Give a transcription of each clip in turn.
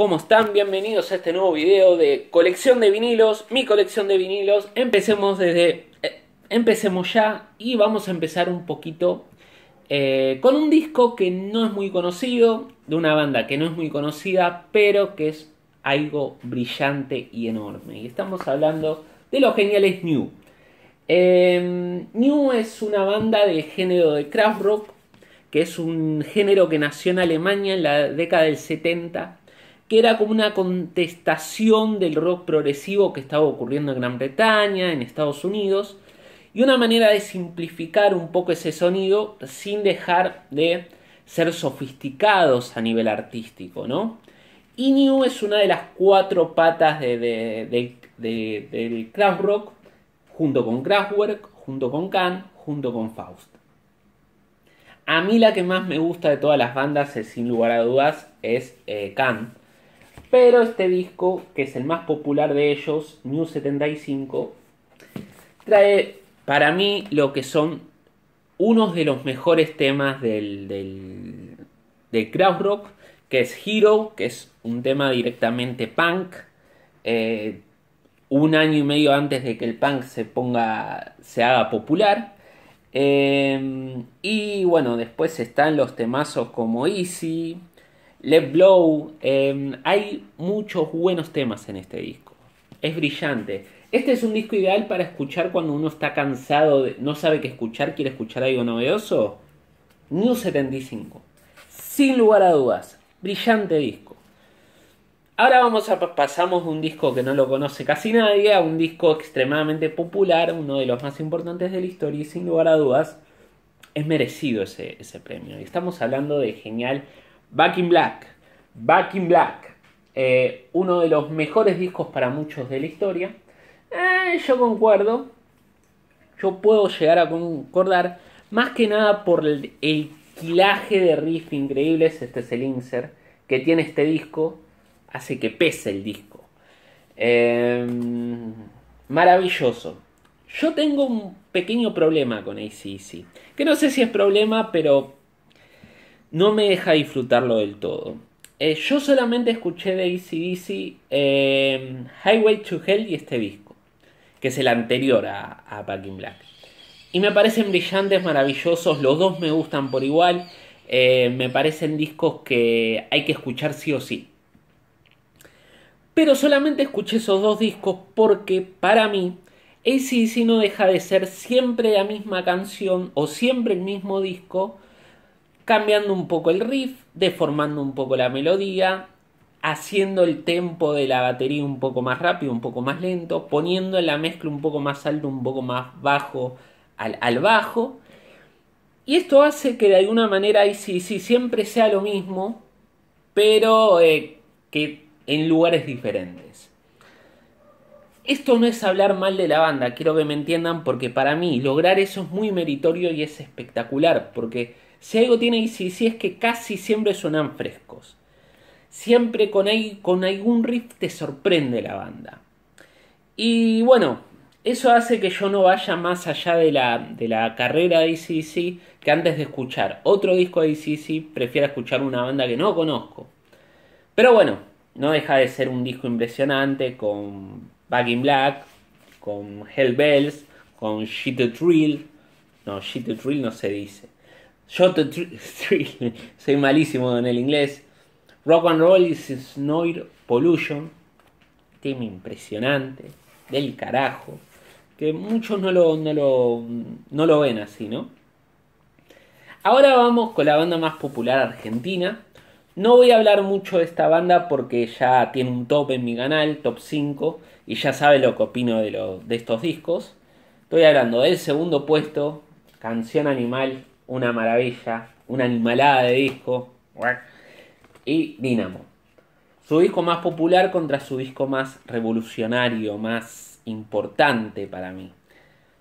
¿cómo están? Bienvenidos a este nuevo video de colección de vinilos, mi colección de vinilos. Empecemos desde... Eh, empecemos ya y vamos a empezar un poquito eh, con un disco que no es muy conocido, de una banda que no es muy conocida, pero que es algo brillante y enorme. Y estamos hablando de los geniales New. Em, New es una banda del género de craft rock, que es un género que nació en Alemania en la década del 70 que era como una contestación del rock progresivo que estaba ocurriendo en Gran Bretaña, en Estados Unidos, y una manera de simplificar un poco ese sonido sin dejar de ser sofisticados a nivel artístico, ¿no? New es una de las cuatro patas del craft rock, junto con Kraftwerk, junto con Can, junto con Faust. A mí la que más me gusta de todas las bandas, eh, sin lugar a dudas, es eh, pero este disco, que es el más popular de ellos, New 75, trae para mí lo que son unos de los mejores temas del, del, crowd rock, que es Hero, que es un tema directamente punk. Eh, un año y medio antes de que el punk se ponga, se haga popular. Eh, y bueno, después están los temazos como Easy, Let Blow. Em, hay muchos buenos temas en este disco. Es brillante. Este es un disco ideal para escuchar cuando uno está cansado, de, no sabe qué escuchar, quiere escuchar algo novedoso. New 75. Sin lugar a dudas. Brillante disco. Ahora vamos a pasamos de un disco que no lo conoce casi nadie a un disco extremadamente popular, uno de los más importantes de la historia y sin lugar a dudas es merecido ese, ese premio. Y estamos hablando de genial Back in Black. Back in Black. Eh, uno de los mejores discos para muchos de la historia. Eh, yo concuerdo. Yo puedo llegar a concordar. Más que nada por el, quilaje de riff increíbles. Este es el insert que tiene este disco. Hace que pese el disco. Em, maravilloso. Yo tengo un pequeño problema con ACC. Que no sé si es problema, pero no me deja disfrutarlo del todo. Eh, yo solamente escuché de ACDC em, Highway to Hell y este disco, que es el anterior a, a Black. Y me parecen brillantes, maravillosos, los dos me gustan por igual. Eh, me parecen discos que hay que escuchar sí o sí. Pero solamente escuché esos dos discos porque para mí ACDC no deja de ser siempre la misma canción o siempre el mismo disco cambiando un poco el riff, deformando un poco la melodía, haciendo el tempo de la batería un poco más rápido, un poco más lento, poniendo en la mezcla un poco más alto, un poco más bajo al, bajo. Y esto hace que de alguna manera ahí sí, sí, siempre sea lo mismo, pero eh, que en lugares diferentes. Esto no es hablar mal de la banda, quiero que me entiendan porque para mí lograr eso es muy meritorio y es espectacular, porque si algo tiene ICC es que casi siempre suenan frescos. Siempre con, algún riff te sorprende la banda. Y bueno, eso hace que yo no vaya más allá de la, carrera de ICC que antes de escuchar otro disco de ICC prefiera escuchar una banda que no conozco. Pero bueno, no deja de ser un disco impresionante con Back in Black, con Hell Bells, con Shit the Drill. No, Shit the Drill no se dice. Yo soy malísimo en el inglés. Rock and Roll is Snowy Pollution, tema impresionante, del carajo, que muchos no lo, no lo, ven así, ¿no? Ahora vamos con la banda más popular argentina. No voy a hablar mucho de esta banda porque ya tiene un top en mi canal, top 5, y ya sabe lo que opino de, de estos discos. Estoy hablando del segundo puesto, Canción Animal una maravilla, una animalada de disco. Y Dinamo. Su disco más popular contra su disco más revolucionario, más importante para mí.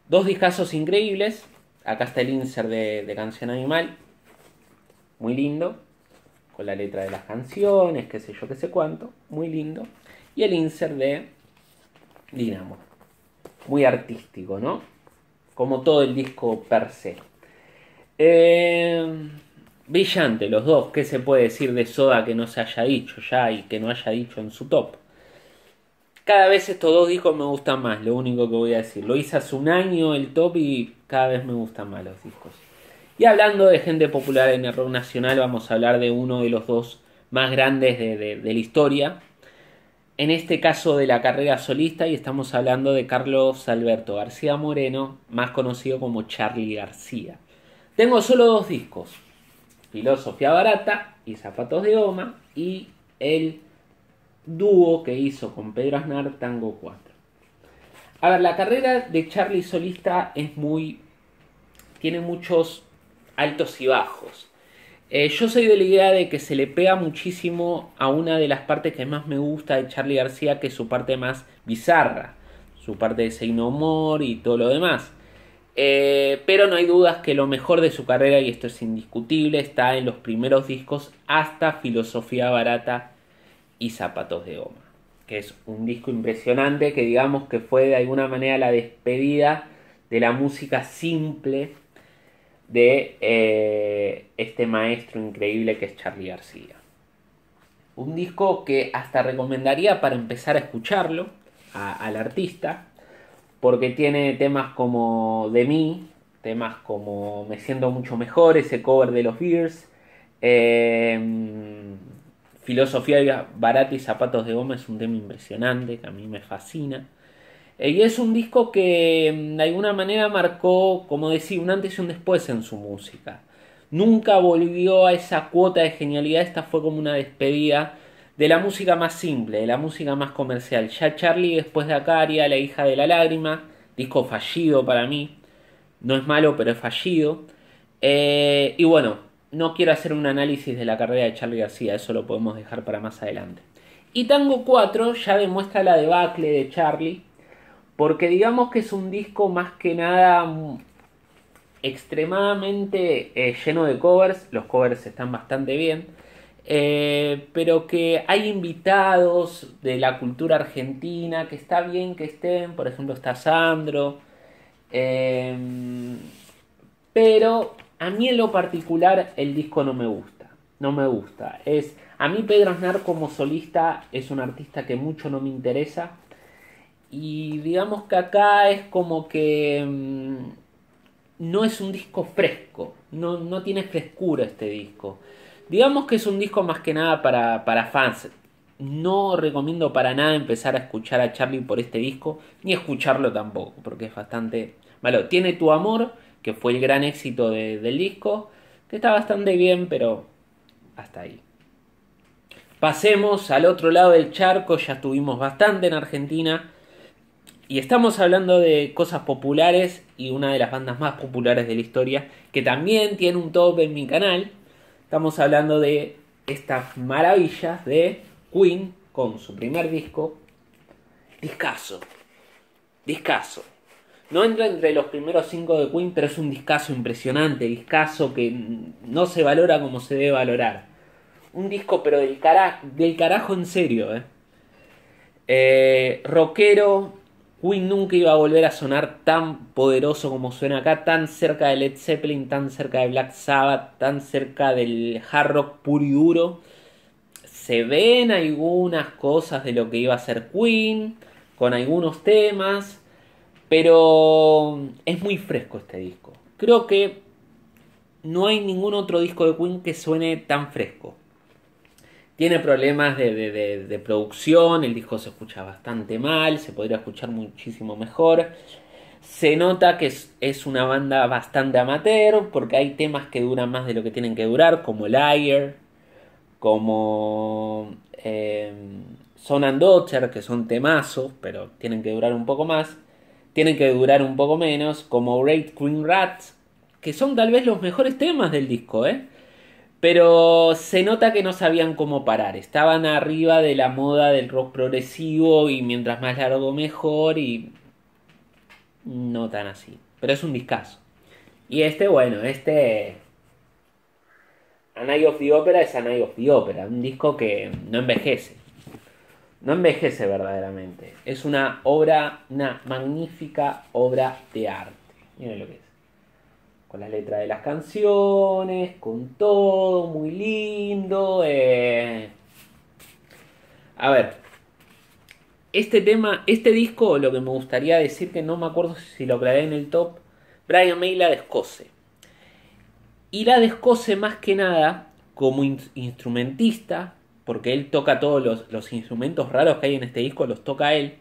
Dos discazos increíbles. Acá está el insert de, Canción Animal. Muy lindo. Con la letra de las canciones, qué sé yo, qué sé cuánto. Muy lindo. Y el insert de Dinamo. Muy artístico, ¿no? Como todo el disco per se. Eh, brillante los dos. ¿Qué se puede decir de Soda que no se haya dicho ya y que no haya dicho en su top? Cada vez estos dos discos me gustan más, lo único que voy a decir. Lo hice hace un año el top y cada vez me gustan más los discos. Y hablando de gente popular en el rock nacional, vamos a hablar de uno de los dos más grandes de, de la historia. En este caso de la carrera solista y estamos hablando de Carlos Alberto García Moreno, más conocido como Charlie García. Tengo solo dos discos, Filosofía Barata y Zapatos de Goma y el dúo que hizo con Pedro Aznar Tango 4. A ver, la carrera de Charlie solista es muy... tiene muchos altos y bajos. Eh, yo soy de la idea de que se le pega muchísimo a una de las partes que más me gusta de Charlie García, que es su parte más bizarra, su parte de Sein Humor y todo lo demás. Eh, pero no hay dudas que lo mejor de su carrera, y esto es indiscutible, está en los primeros discos hasta Filosofía Barata y Zapatos de Goma, que es un disco impresionante que digamos que fue de alguna manera la despedida de la música simple de eh, este maestro increíble que es Charlie García. Un disco que hasta recomendaría para empezar a escucharlo al artista, porque tiene temas como De mí, temas como Me siento mucho mejor, ese cover de los Beers, em, Filosofía barata y zapatos de goma es un tema impresionante que a mí me fascina. Eh, y es un disco que em, de alguna manera marcó, como decía, un antes y un después en su música. Nunca volvió a esa cuota de genialidad, esta fue como una despedida de la música más simple, de la música más comercial. Ya Charlie después de Acaria, La hija de la lágrima, disco fallido para mí, no es malo pero es fallido. Eh, y bueno, no quiero hacer un análisis de la carrera de Charlie García, eso lo podemos dejar para más adelante. Y Tango 4 ya demuestra la debacle de Charlie, porque digamos que es un disco más que nada mm, extremadamente eh, lleno de covers, los covers están bastante bien eh, pero que hay invitados de la cultura argentina, que está bien que estén, por ejemplo está Sandro, em, pero a mí en lo particular el disco no me gusta, no me gusta. Es, a mí Pedro Aznar como solista es un artista que mucho no me interesa y digamos que acá es como que... Em, no es un disco fresco, no, no tiene frescura este disco. Digamos que es un disco más que nada para, fans. No recomiendo para nada empezar a escuchar a Charlie por este disco, ni escucharlo tampoco, porque es bastante malo. Tiene Tu Amor, que fue el gran éxito del disco, que está bastante bien, pero hasta ahí. Pasemos al otro lado del charco, ya estuvimos bastante en Argentina. Y estamos hablando de cosas populares y una de las bandas más populares de la historia, que también tiene un top en mi canal, Estamos hablando de estas maravillas de Queen con su primer disco. Discaso. Discaso. No entra entre los primeros cinco de Queen, pero es un discaso impresionante, Discaso que no se valora como se debe valorar. Un disco, pero del, carajo, del en serio, ¿eh? Eh, rockero, Queen nunca iba a volver a sonar tan poderoso como suena acá, tan cerca de Led Zeppelin, tan cerca de Black Sabbath, tan cerca del hard rock puro y duro. Se ven algunas cosas de lo que iba a ser Queen, con algunos temas, pero es muy fresco este disco. Creo que no hay ningún otro disco de Queen que suene tan fresco tiene problemas de, producción, el disco se escucha bastante mal, se podría escuchar muchísimo mejor. Se nota que es, una banda bastante amateur, porque hay temas que duran más de lo que tienen que durar, como Liar, como eh, Son and Daughter, que son temazos, pero tienen que durar un poco más. Tienen que durar un poco menos, como Great Queen Rats, que son tal vez los mejores temas del disco, ¿eh? Pero se nota que no sabían cómo parar. Estaban arriba de la moda del rock progresivo y mientras más largo mejor y... No tan así. Pero es un discazo. Y este, bueno, este... An eye of the Opera es An eye of the Opera. Un disco que no envejece. No envejece verdaderamente. Es una obra, una magnífica obra de arte. Miren lo que es con las letras de las canciones, con todo, muy lindo. Eh. A ver, este tema, este disco, lo que me gustaría decir que no me acuerdo si lo aclaré en el top, Brian May la descoce. Y la descoce más que nada como instrumentista, porque él toca todos los, instrumentos raros que hay en este disco, los toca él.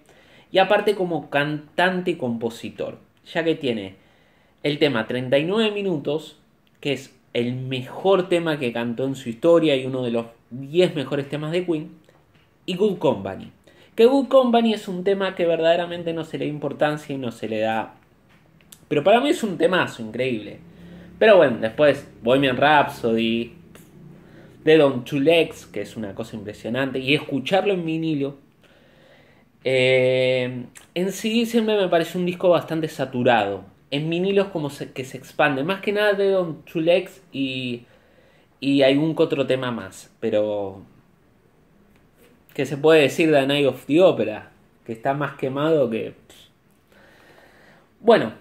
Y aparte como cantante y compositor, ya que tiene el tema 39 minutos, que es el mejor tema que cantó en su historia y uno de los 10 mejores temas de Queen, y Good Company. Que Good Company es un tema que verdaderamente no se le da importancia y no se le da... Pero para mí es un temazo increíble. Pero bueno, después Bohemian Rhapsody, Dead on Two Legs, que es una cosa impresionante, y escucharlo en vinilo. Eh, en sí siempre me parece un disco bastante saturado en minilos como que se expande. Más que nada de Don Chulex y, y algún otro tema más. Pero... ¿Qué se puede decir de Night of the Opera? Que está más quemado que... Bueno.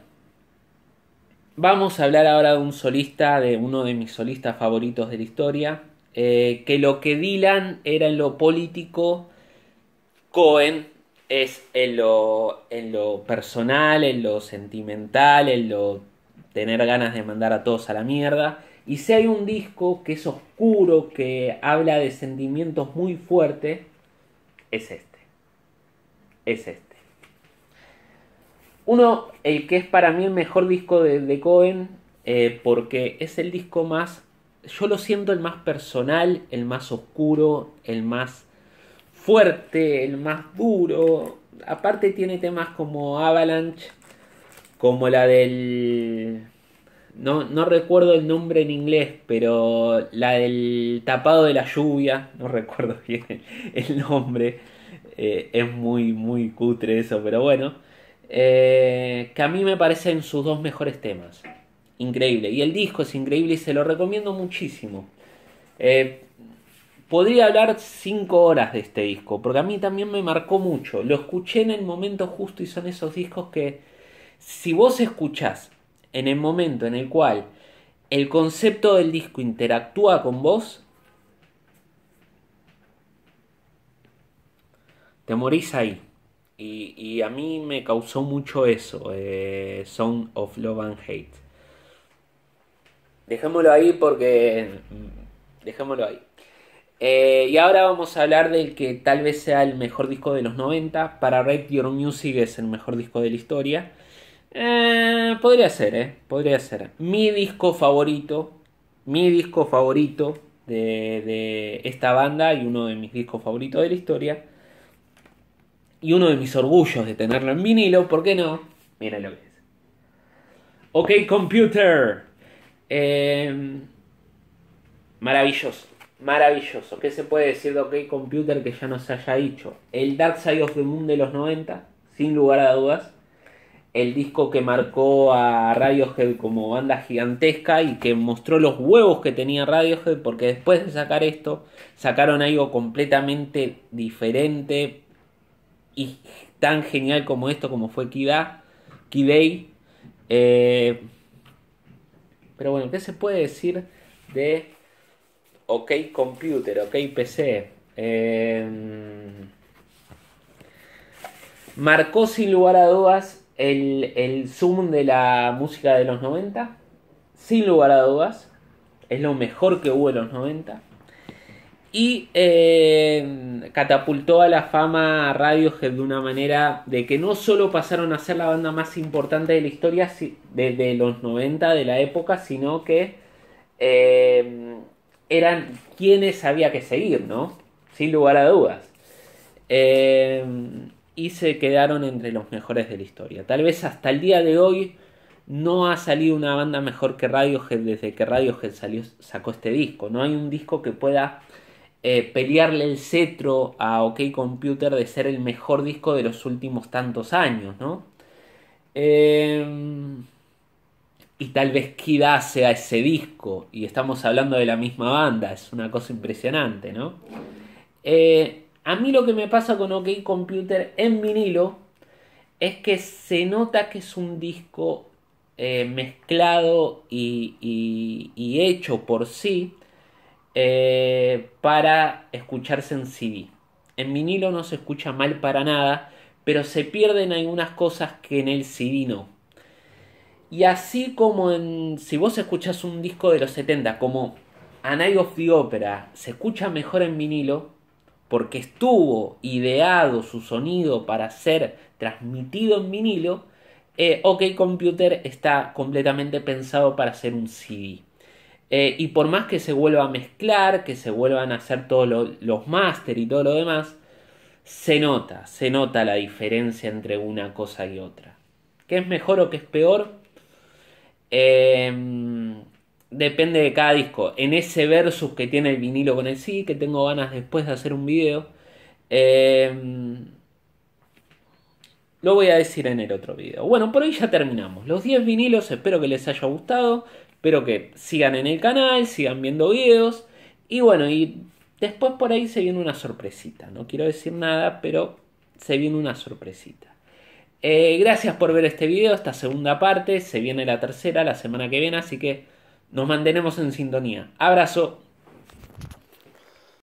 Vamos a hablar ahora de un solista, de uno de mis solistas favoritos de la historia. Eh, que lo que Dylan era en lo político, Cohen es en lo, personal, en lo sentimental, en lo tener ganas de mandar a todos a la mierda. Y si hay un disco que es oscuro, que habla de sentimientos muy fuertes, es este. Es este. Uno, el que es para mí el mejor disco de, Cohen, eh, porque es el disco más, yo lo siento el más personal, el más oscuro, el más fuerte, el más duro. Aparte tiene temas como Avalanche, como la del... No, no recuerdo el nombre en inglés, pero la del tapado de la lluvia, no recuerdo bien el nombre, eh, es muy, muy cutre eso, pero bueno, eh, que a mí me parecen sus dos mejores temas, increíble, y el disco es increíble y se lo recomiendo muchísimo. Eh, Podría hablar 5 horas de este disco, porque a mí también me marcó mucho. Lo escuché en el momento justo y son esos discos que si vos escuchás en el momento en el cual el concepto del disco interactúa con vos, te morís ahí. Y, a mí me causó mucho eso, eh, Song of Love and Hate. Dejémoslo ahí porque... Mm, dejémoslo ahí. Eh, y ahora vamos a hablar del que tal vez sea el mejor disco de los 90. Para Red Your Music es el mejor disco de la historia. Eh, podría ser, eh, podría ser. Mi disco favorito, mi disco favorito de, esta banda y uno de mis discos favoritos de la historia. Y uno de mis orgullos de tenerlo en vinilo, ¿por qué no? Mira lo que es. Ok, computer. Eh, maravilloso maravilloso. ¿Qué se puede decir de OK Computer que ya no se haya dicho? El Dark Side of the Moon de los 90, sin lugar a dudas. El disco que marcó a Radiohead como banda gigantesca y que mostró los huevos que tenía Radiohead, porque después de sacar esto, sacaron algo completamente diferente y tan genial como esto, como fue Kida, eh, pero bueno, ¿qué se puede decir de OK Computer, OK PC. Em, marcó sin lugar a dudas el, zoom de la música de los 90. Sin lugar a dudas. Es lo mejor que hubo en los 90. Y em, catapultó a la fama Radiohead de una manera de que no solo pasaron a ser la banda más importante de la historia desde los 90 de la época, sino que em, eran quienes había que seguir, ¿no? Sin lugar a dudas. Eh, y se quedaron entre los mejores de la historia. Tal vez hasta el día de hoy no ha salido una banda mejor que Radiohead desde que Radiohead sacó este disco. No hay un disco que pueda eh, pelearle el cetro a OK Computer de ser el mejor disco de los últimos tantos años, ¿no? Eh, y tal vez Kid sea ese disco y estamos hablando de la misma banda, es una cosa impresionante, ¿no? Eh, a mí lo que me pasa con OK Computer en vinilo es que se nota que es un disco eh, mezclado y, hecho por sí eh, para escucharse en CD. En vinilo no se escucha mal para nada, pero se pierden algunas cosas que en el CD no. Y así como en. Si vos escuchás un disco de los 70 como An of the Opera, se escucha mejor en vinilo porque estuvo ideado su sonido para ser transmitido en vinilo. Eh, OK Computer está completamente pensado para ser un CD. Eh, y por más que se vuelva a mezclar, que se vuelvan a hacer todos los máster y todo lo demás, se nota, se nota la diferencia entre una cosa y otra. ¿Qué es mejor o qué es peor? Em, depende de cada disco. En ese versus que tiene el vinilo con el sí, que tengo ganas después de hacer un video. Em, lo voy a decir en el otro video. Bueno, por hoy ya terminamos. Los 10 vinilos, espero que les haya gustado. Espero que sigan en el canal, sigan viendo videos. Y bueno, y después por ahí se viene una sorpresita. No quiero decir nada, pero se viene una sorpresita. Eh, gracias por ver este video, esta segunda parte. Se viene la tercera la semana que viene, así que nos mantenemos en sintonía. Abrazo.